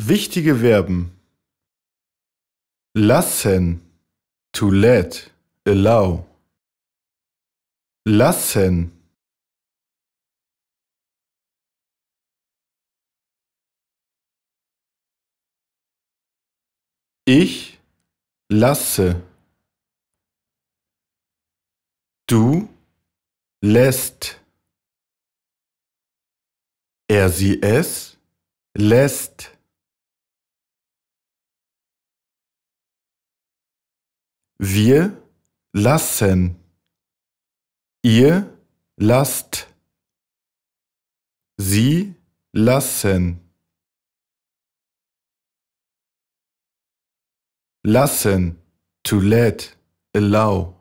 Wichtige Verben lassen, to let, allow. Lassen. Ich lasse. Du lässt. Er sie es lässt. Wir lassen. Ihr lasst. Sie lassen. Lassen. To let. Allow.